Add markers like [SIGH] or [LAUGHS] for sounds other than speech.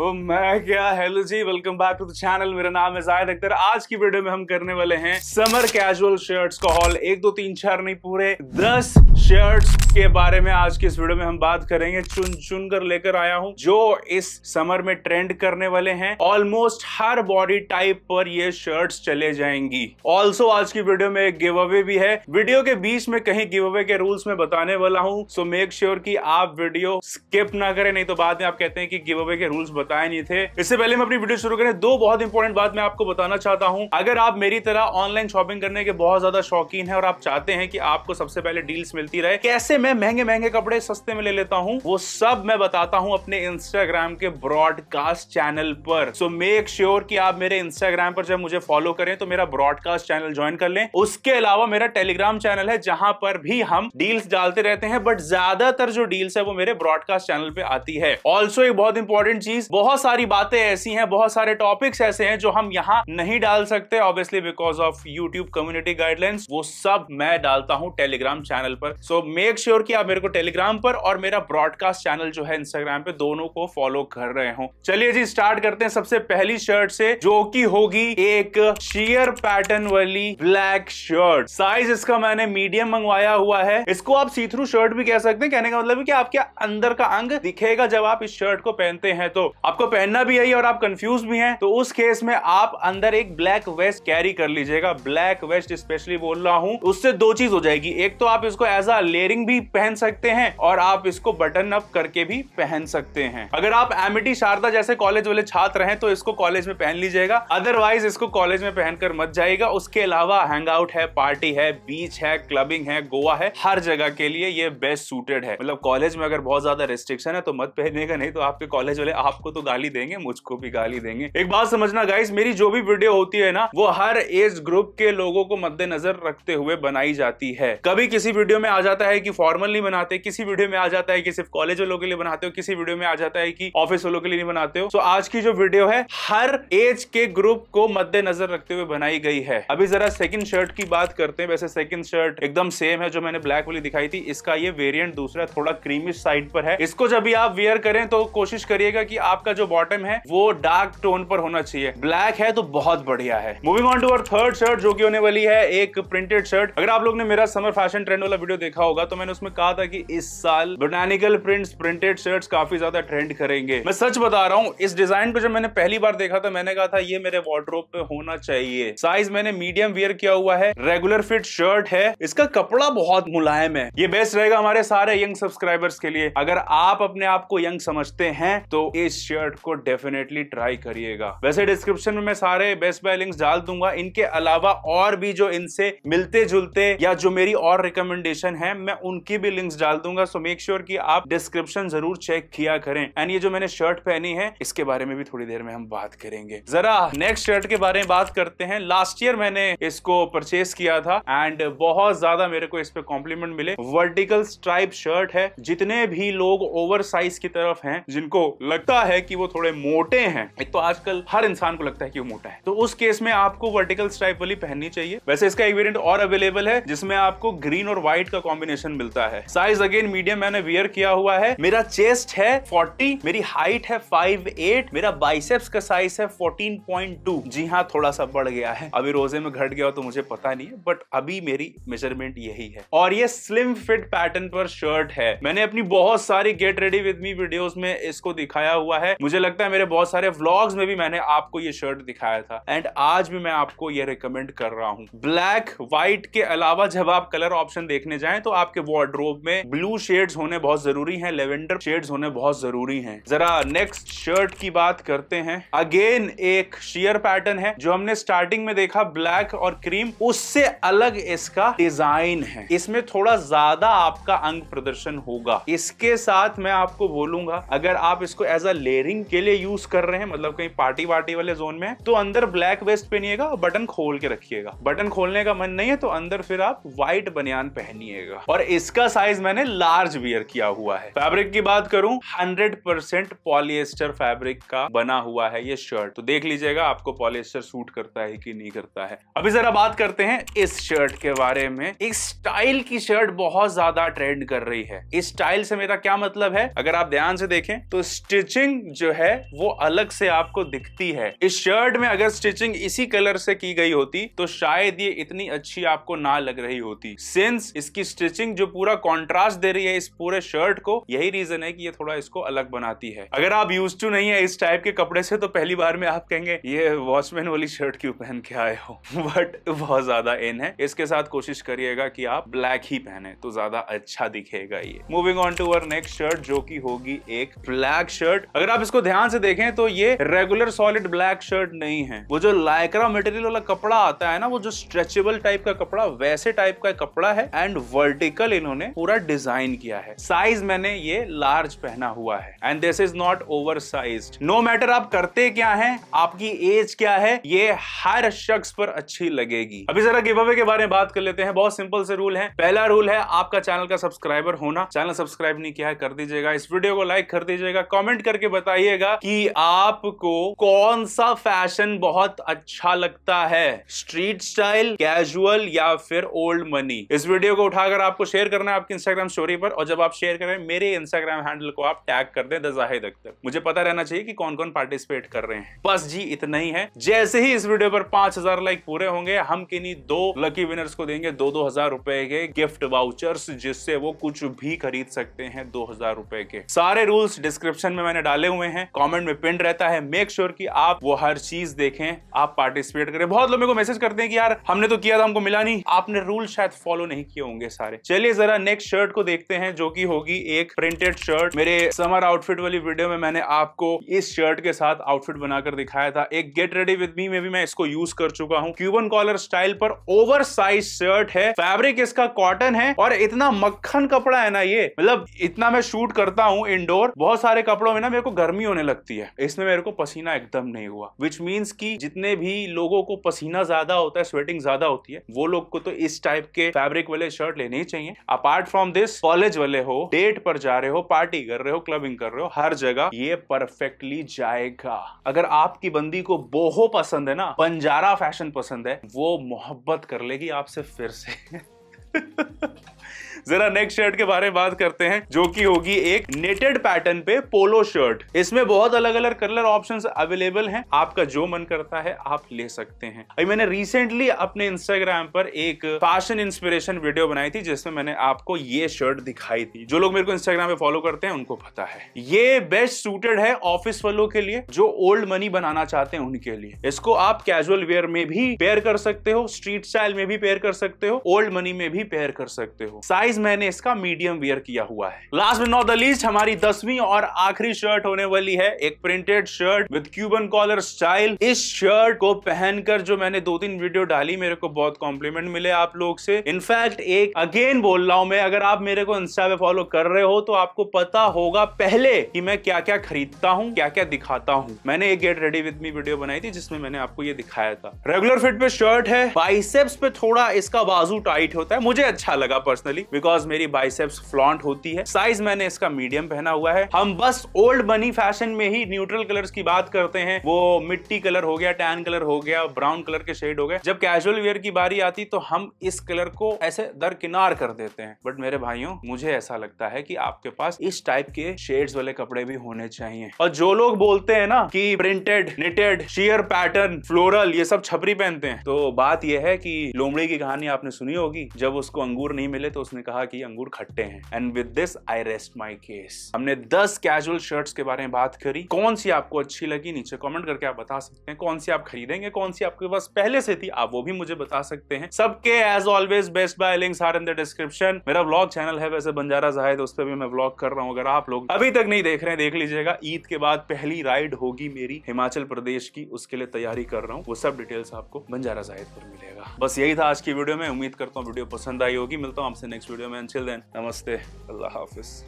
ओ मैं क्या हेलो जी welcome back to the channel मेरा नाम है जायद अख्तर आज की वीडियो में हम करने वाले हैं समर कैजुअल शर्ट्स का हॉल एक दो तीन चार नहीं पूरे दस शर्ट्स के बारे में आज की इस वीडियो में हम बात करेंगे चुन चुन कर लेकर आया हूं जो इस समर में ट्रेंड करने वाले हैं ऑलमोस्ट हर बॉडी टाइप पर ये शर्ट्स चले जाएंगी ऑल्सो आज की वीडियो में एक गिव अवे भी है वीडियो के बीच में कहीं गिव अवे के रूल्स में बताने वाला हूँ सो मेक श्योर की आप वीडियो स्किप ना करें नहीं तो बाद में आप कहते हैं कि गिव अवे के रूल्स बता बताए नहीं थे इससे पहले मैं अपनी वीडियो शुरू करें दो बहुत इंपॉर्टेंट बात मैं आपको बताना चाहता हूँ अगर आप मेरी तरह ऑनलाइन शॉपिंग करने के बहुत ज्यादा शौकीन है और आप चाहते हैं कि आपको सबसे पहले डील्स मिलती रहे कैसे मैं महंगे महंगे कपड़े सस्ते में ले लेता हूँ वो सब मैं बताता हूँ अपने इंस्टाग्राम के ब्रॉडकास्ट चैनल पर सो मेक श्योर की आप मेरे इंस्टाग्राम पर जब मुझे फॉलो करें तो मेरा ब्रॉडकास्ट चैनल ज्वाइन कर लें उसके अलावा मेरा टेलीग्राम चैनल है जहां पर भी हम डील्स डालते रहते हैं बट ज्यादातर जो डील्स है वो मेरे ब्रॉडकास्ट चैनल पे आती है ऑल्सो एक बहुत इंपॉर्टेंट चीज बहुत सारी बातें ऐसी हैं बहुत सारे टॉपिक्स ऐसे हैं जो हम यहाँ नहीं डाल सकते obviously because of YouTube community guidelines वो सब मैं डालता हूँ टेलीग्राम चैनल पर सो मेक श्योर की आप मेरे को टेलीग्राम पर और मेरा ब्रॉडकास्ट चैनल जो है इंस्टाग्राम पे दोनों को फॉलो कर रहे हो चलिए जी स्टार्ट करते हैं सबसे पहली शर्ट से जो की होगी एक शेयर पैटर्न वाली ब्लैक शर्ट साइज इसका मैंने मीडियम मंगवाया हुआ है इसको आप सी थ्रू शर्ट भी कह सकते हैं कहने का मतलब है कि आपके अंदर का अंग दिखेगा जब आप इस शर्ट को पहनते हैं तो आपको पहनना भी यही और आप कंफ्यूज भी हैं तो उस केस में आप अंदर एक ब्लैक वेस्ट कैरी कर लीजिएगा ब्लैक वेस्ट स्पेशली बोल रहा हूँ उससे दो चीज हो जाएगी एक तो आप इसको एज अ लेयरिंग भी पहन सकते हैं और आप इसको बटन अप करके भी पहन सकते हैं अगर आप एमिटी शारदा जैसे कॉलेज वाले छात्र हैं तो इसको कॉलेज में पहन लीजिएगा अदरवाइज इसको कॉलेज में पहनकर मत जाएगा उसके अलावा हैंग आउट है पार्टी है बीच है क्लबिंग है गोवा है हर जगह के लिए ये बेस्ट सूटेड है मतलब कॉलेज में अगर बहुत ज्यादा रिस्ट्रिक्शन है तो मत पहनेगा नहीं तो आपके कॉलेज वाले आपको तो गाली देंगे मुझको भी गाली देंगे एक बात समझना गाइस मेरी जो भी वीडियो होती है ना वो हर एज ग्रुप के लोगों को मद्देनजर रखते हुए बनाई जाती है कभी किसी वीडियो में आ जाता है कि फॉर्मल नहीं बनाते किसी वीडियो में आ जाता है कि सिर्फ कॉलेज वालों के लिए बनाते हो किसी वीडियो में आ जाता है कि ऑफिस वालों के लिए नहीं बनाते हो तो आज की जो वीडियो है हर एज के ग्रुप को मद्देनजर रखते हुए बनाई गई है अभी जरा सेकंड शर्ट की बात करते हैं वैसे सेकंड शर्ट एकदम सेम है जो मैंने ब्लैक वाली दिखाई थी इसका ये वेरियंट दूसरा थोड़ा क्रीमिश साइड पर है इसको जब भी आप वेयर करें तो कोशिश करिएगा कि आप आपका जो बॉटम है वो डार्क टोन पर होना चाहिए ब्लैक है तो बहुत बढ़िया है moving on to our third shirt जो की होने वाली है एक प्रिंटेड शर्ट अगर आप लोग ने मेरा समर फैशन ट्रेंड वाला वीडियो देखा होगा तो मैंने उसमें कहा था कि इस साल बोटानिकल प्रिंट्स प्रिंटेड शर्ट्स काफी ज्यादा ट्रेंड करेंगे मैं सच बता रहा हूँ इस डिजाइन को जब मैंने पहली बार देखा था मैंने कहा था ये मेरे वॉर्ड्रोप पे होना चाहिए साइज मैंने मीडियम वेयर किया हुआ है रेगुलर फिट शर्ट है इसका कपड़ा बहुत मुलायम है ये बेस्ट रहेगा हमारे सारे यंग सब्सक्राइबर्स के लिए अगर आप अपने आप को यंग समझते हैं तो इस शर्ट को डेफिनेटली ट्राई करिएगा वैसे डिस्क्रिप्शन में मैं सारे बेस्ट बाय लिंक्स डाल दूंगा इनके अलावा और भी जो इनसे मिलते जुलते या जो मेरी और रिकमेंडेशन है मैं उनकी भी लिंक्स डाल दूंगा सो मेक श्योर की आप डिस्क्रिप्शन जरूर चेक किया करें एंड ये जो मैंने शर्ट पहनी है इसके बारे में भी थोड़ी देर में हम बात करेंगे जरा नेक्स्ट शर्ट के बारे में बात करते हैं लास्ट ईयर मैंने इसको परचेस किया था एंड बहुत ज्यादा मेरे को इस पे कॉम्प्लीमेंट मिले वर्टिकल स्ट्राइप शर्ट है जितने भी लोग ओवर साइज की तरफ हैं जिनको लगता है है कि वो थोड़े मोटे हैं तो आजकल हर इंसान को लगता है कि वो मोटा है तो उस केस में आपको वर्टिकल स्ट्राइप वाली पहननी चाहिए वैसे इसका एक वेरियंट और अवेलेबल है जिसमें आपको ग्रीन और व्हाइट का कॉम्बिनेशन मिलता है साइज अगेन मीडियम मैंने वियर किया हुआ है मेरा चेस्ट है फोर्टी मेरी हाइट है 5'8 मेरा बाइसेप्स का साइज है 14.2 जी हाँ थोड़ा सा बढ़ गया है अभी रोजे में घट गया तो मुझे पता नहीं है बट अभी मेरी मेजरमेंट यही है और ये स्लिम फिट पैटर्न पर शर्ट है मैंने अपनी बहुत सारी get ready with me videos में इसको दिखाया हुआ है है मुझे लगता है मेरे बहुत सारे व्लॉग्स में भी मैंने आपको ये शर्ट दिखाया था एंड आज भी मैं आपको ये रिकमेंड कर रहा हूँ ब्लैक व्हाइट के अलावा जब आप कलर ऑप्शन देखने जाए तो आपके वार्ड्रोब में ब्लू शेड्स होने बहुत जरूरी है लेवेंडर शेड होने बहुत जरूरी है जरा नेक्स्ट शर्ट की बात करते हैं अगेन एक शेयर पैटर्न है जो हमने स्टार्टिंग में देखा ब्लैक और क्रीम उससे अलग इसका डिजाइन है इसमें थोड़ा ज्यादा आपका अंग प्रदर्शन होगा इसके साथ मैं आपको बोलूंगा अगर आप इसको एज अ ले वेयरिंग के लिए यूज कर रहे हैं मतलब कहीं पार्टी वार्टी वाले जोन में तो अंदर ब्लैक वेस्ट पहनिएगा और बटन खोल के रखिएगा बटन खोलने का मन नहीं है तो अंदर फिर आप व्हाइट बनियान पहनिएगा और इसका साइज मैंने लार्ज वियर किया हुआ है फैब्रिक की बात करूं हंड्रेड परसेंट पॉलिएस्टर फैब्रिक का बना हुआ है ये शर्ट तो देख लीजिएगा आपको पॉलिएस्टर सूट करता है कि नहीं करता है अभी जरा बात करते हैं इस शर्ट के बारे में एक स्टाइल की शर्ट बहुत ज्यादा ट्रेंड कर रही है इस स्टाइल से मेरा क्या मतलब है अगर आप ध्यान से देखें तो स्टिचिंग जो है वो अलग से आपको दिखती है इस शर्ट में अगर स्टिचिंग इसी कलर से की गई होती तो शायद ये इतनी अच्छी आपको ना लग रही होती सिंस इसकी स्टिचिंग जो पूरा कॉन्ट्रास्ट दे रही है इस पूरे शर्ट को यही रीजन है कि ये थोड़ा इसको अलग बनाती है अगर आप यूज टू नहीं है इस टाइप के कपड़े से तो पहली बार में आप कहेंगे ये वॉचमैन वाली शर्ट क्यों पहन के आए हो बट [LAUGHS] बहुत ज्यादा इन है इसके साथ कोशिश करिएगा कि आप ब्लैक ही पहने तो ज्यादा अच्छा दिखेगा ये moving on to our next shirt जो की होगी एक ब्लैक शर्ट अगर अगर आप इसको ध्यान से देखें तो ये रेगुलर सॉलिड ब्लैक शर्ट नहीं है वो जो लाइक्रा मटेरियल वाला कपड़ा आता है ना वो जो स्ट्रेचेबल टाइप का कपड़ा वैसे टाइप का कपड़ा है एंड वर्टिकल इन्होंने पूरा डिजाइन किया है साइज मैंने ये लार्ज पहना हुआ है and this is not over size no matter आप करते क्या है आपकी एज क्या है ये हर शख्स पर अच्छी लगेगी अभी जरा गिव अवे के बारे में बात कर लेते हैं बहुत सिंपल से रूल है पहला रूल है आपका चैनल का सब्सक्राइबर होना चैनल सब्सक्राइब नहीं किया है कर दीजिएगा इस वीडियो को लाइक कर दीजिएगा कॉमेंट करके बताइएगा कि आपको कौन सा फैशन बहुत अच्छा लगता है स्ट्रीट स्टाइल कैजुअल या फिर ओल्ड मनी इस वीडियो को उठाकर आपको शेयर करना है आपकी इंस्टाग्राम स्टोरी पर और जब आप शेयर करें मेरे इंस्टाग्राम हैंडल को आप टैग कर दें दजाहिद अख्तर मुझे पता रहना चाहिए कि कौन कौन पार्टिसिपेट कर रहे हैं बस जी इतना ही है जैसे ही इस वीडियो पर पांच हजार लाइक पूरे होंगे हम किन्हीं दो लकी विनर्स को देंगे दो दो हजार रुपए के गिफ्ट वाउचर्स जिससे वो कुछ भी खरीद सकते हैं दो हजार रुपए के सारे रूल्स डिस्क्रिप्शन में मैंने डाले हुए हैं कमेंट में पिंड रहता है मेक श्योर sure कि आप वो हर चीज देखें आप पार्टिसिपेट करें बहुत लोग मेरे को मैसेज करते हैं कि यार हमने तो किया था हमको मिला नहीं आपने रूल शायद फॉलो नहीं किए होंगे सारे चलिए जरा नेक्स्ट शर्ट को देखते हैं जो की होगी एक प्रिंटेड शर्ट मेरे समर आउटफिट वाली वीडियो में मैंने आपको इस शर्ट के साथ आउटफिट बनाकर दिखाया था एक गेट रेडी विद मी में भी मैं इसको यूज कर चुका हूँ क्यूबन कॉलर स्टाइल पर ओवर साइज शर्ट है फैब्रिक इसका कॉटन है और इतना मक्खन कपड़ा है ना ये मतलब इतना मैं शूट करता हूँ इंडोर बहुत सारे कपड़ों में ना मेरे को गर्मी होने लगती है इसमें मेरे को पसीना एकदम नहीं हुआ विच मीन्स की जितने भी लोगों को पसीना ज्यादा होता है स्वेटिंग ज्यादा होती है वो लोग को तो इस टाइप के फैब्रिक वाले शर्ट लेने ही चाहिए अपार्ट फ्रॉम दिस कॉलेज वाले हो डेट पर जा रहे हो पार्टी कर रहे हो क्लबिंग कर रहे हो हर जगह ये परफेक्टली जाएगा अगर आपकी बंदी को बोहो पसंद है ना बंजारा फैशन पसंद है वो मोहब्बत कर लेगी आपसे फिर से [LAUGHS] जरा नेक्स्ट शर्ट के बारे में बात करते हैं जो की होगी एक नेटेड पैटर्न पे पोलो शर्ट इसमें बहुत अलग अलग कलर ऑप्शन अवेलेबल है आपका जो मन करता है आप ले सकते हैं अभी मैंने रिसेंटली अपने इंस्टाग्राम पर एक फैशन इंस्पिरेशन वीडियो बनाई थी जिसमें मैंने आपको ये शर्ट दिखाई थी जो लोग मेरे को इंस्टाग्राम पे फॉलो करते हैं उनको पता है ये बेस्ट सूटेड है ऑफिस वालों के लिए जो ओल्ड मनी बनाना चाहते हैं उनके लिए इसको आप कैजुअल वेयर में भी पेयर कर सकते हो स्ट्रीट स्टाइल में भी पेयर कर सकते हो ओल्ड मनी में भी पेयर कर सकते हो साइज मैंने इसका मीडियम वेयर किया हुआ है last but not the least हमारी दसवीं और आखिरी शर्ट होने वाली है एक printed shirt with Cuban collar style इस शर्ट को पहनकर जो मैंने दो तीन वीडियो डाली मेरे को बहुत कॉम्प्लीमेंट मिले आप लोग से इनफैक्ट एक अगेन बोल रहा हूं मैं अगर आप मेरे को इंस्टा पे फॉलो कर रहे हो तो आपको पता होगा पहले कि मैं क्या क्या खरीदता हूँ क्या क्या दिखाता हूँ मैंने एक get ready with me video बनाई थी जिसमें मैंने आपको ये दिखाया था रेगुलर फिट पे शर्ट है बाइसेप्स पे थोड़ा इसका बाजू टाइट होता है मुझे अच्छा लगा पर्सनली बिकॉज बिकॉज मेरी बाइसेप्स फ्लॉन्ट होती है साइज मैंने इसका मीडियम पहना हुआ है हम बस ओल्ड बनी फैशन में ही न्यूट्रल कलर की बात करते हैं वो मिट्टी कलर हो गया टैन कलर हो गया ब्राउन कलर के शेड हो गए जब कैजुअल वेयर की बारी आती तो हम इस कलर को ऐसे दरकिनार कर देते हैं बट मेरे भाइयों मुझे ऐसा लगता है कि आपके पास इस टाइप के शेड्स वाले कपड़े भी होने चाहिए और जो लोग बोलते हैं ना कि प्रिंटेड निटेड शेयर पैटर्न फ्लोरल ये सब छपरी पहनते हैं तो बात यह है कि लोमड़ी की कहानी आपने सुनी होगी जब उसको अंगूर नहीं मिले तो उसने कहा कहा कि अंगूर खट्टे हैं and with this I rest my case हमने दस कैजुअल शर्ट्स के बारे में बात करी कौन सी आपको अच्छी लगी नीचे कॉमेंट करके आप बता सकते हैं कौन सी आप खरीदेंगे कौन सी आपके पास पहले से थी आप वो भी मुझे बता सकते हैं सबके as always best buy links are in the description मेरा ब्लॉग चैनल है वैसे बंजारा जाहिद उस पर भी मैं ब्लॉग कर रहा हूँ अगर आप लोग अभी तक नहीं देख रहे हैं देख लीजिएगा ईद के बाद पहली राइड होगी मेरी हिमाचल प्रदेश की उसके लिए तैयारी कर रहा हूँ वो सब डिटेल्स आपको बंजारा जाहिद पर मिलेगा बस यही था आज की वीडियो में उम्मीद करता हूँ वीडियो पसंद आई होगी मिलता हूँ आपसे next video video, man. Till then, namaste. Allah Hafiz.